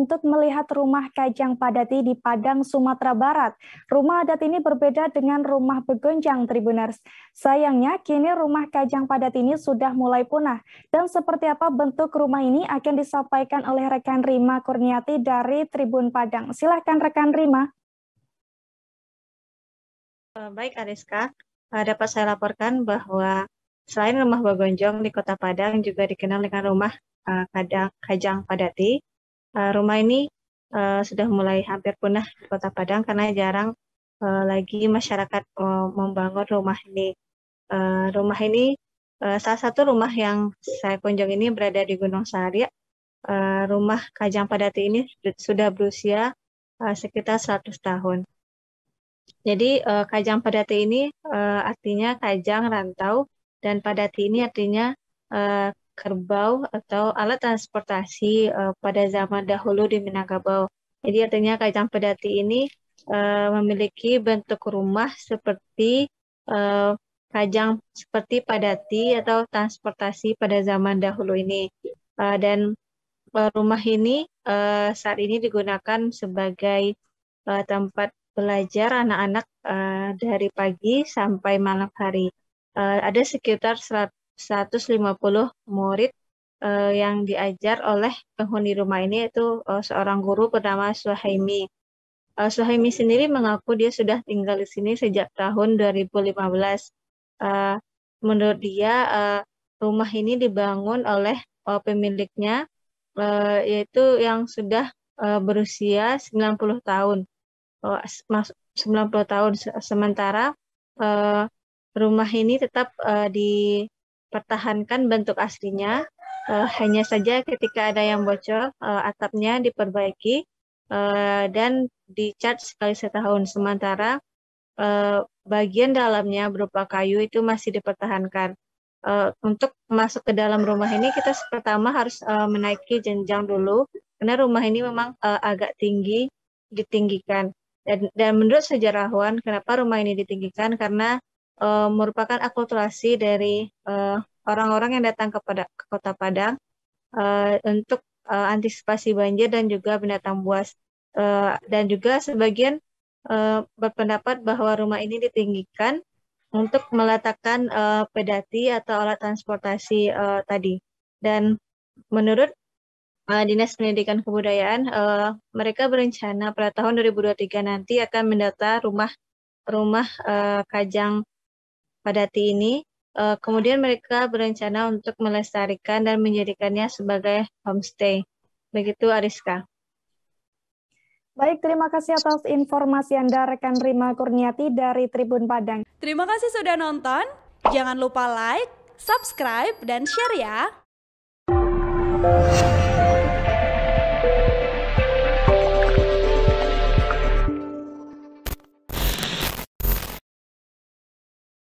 untuk melihat rumah Kajang Padati di Padang, Sumatera Barat. Rumah adat ini berbeda dengan rumah begonjang Tribuners. Sayangnya, kini rumah Kajang Padati ini sudah mulai punah. Dan seperti apa bentuk rumah ini akan disampaikan oleh rekan Rima Kurniati dari Tribun Padang. Silahkan rekan Rima. Eh, baik Ariska, eh, dapat saya laporkan bahwa selain rumah Begonjong di Kota Padang juga dikenal dengan rumah eh, Kajang Padati Eh, rumah ini uh, sudah mulai hampir punah di Kota Padang karena jarang uh, lagi masyarakat uh, membangun rumah ini. Uh, rumah ini uh, salah satu rumah yang saya kunjungi ini berada di Gunung Sari. Uh, rumah Kajang Padati ini sudah berusia uh, sekitar 100 tahun. Jadi uh, Kajang Padati ini uh, artinya Kajang Rantau dan Padati ini artinya uh, kerbau atau alat transportasi uh, pada zaman dahulu di Minangkabau. Jadi artinya kacang pedati ini uh, memiliki bentuk rumah seperti uh, eh, kajang seperti padati atau transportasi pada zaman dahulu ini. Uh, dan uh, rumah ini uh, saat ini digunakan sebagai uh, tempat belajar anak-anak uh, dari pagi sampai malam hari. Uh, ada sekitar 100 150 murid uh, yang diajar oleh penghuni rumah ini yaitu uh, seorang guru bernama Suhaimi. Uh, Suhaimi sendiri mengaku dia sudah tinggal di sini sejak tahun 2015. Uh, menurut dia uh, rumah ini dibangun oleh uh, pemiliknya uh, yaitu yang sudah uh, berusia 90 tahun. Uh, 90 tahun sementara uh, rumah ini tetap uh, di pertahankan bentuk aslinya. Uh, hanya saja ketika ada yang bocor, uh, atapnya diperbaiki uh, dan dicat sekali setahun. Sementara uh, bagian dalamnya berupa kayu itu masih dipertahankan. Uh, untuk masuk ke dalam rumah ini kita pertama harus uh, menaiki jenjang dulu karena rumah ini memang uh, agak tinggi ditinggikan dan dan menurut sejarawan kenapa rumah ini ditinggikan karena uh, merupakan akulturasi dari orang eh, orang-orang yang datang kepada ke Kota Padang uh, untuk uh, antisipasi banjir dan juga binatang buas uh, dan juga sebagian uh, berpendapat bahwa rumah ini ditinggikan untuk meletakkan uh, pedati atau alat transportasi uh, tadi dan menurut uh, Dinas Pendidikan Kebudayaan uh, mereka berencana pada tahun 2023 nanti akan mendata rumah rumah uh, Kajang padati ini. Uh, kemudian mereka berencana untuk melestarikan dan menjadikannya sebagai homestay. Begitu Ariska. Baik, terima kasih atas informasi Anda rekan Rima Kurniati dari Tribun Padang. Terima kasih sudah nonton. Jangan lupa like, subscribe, dan share ya.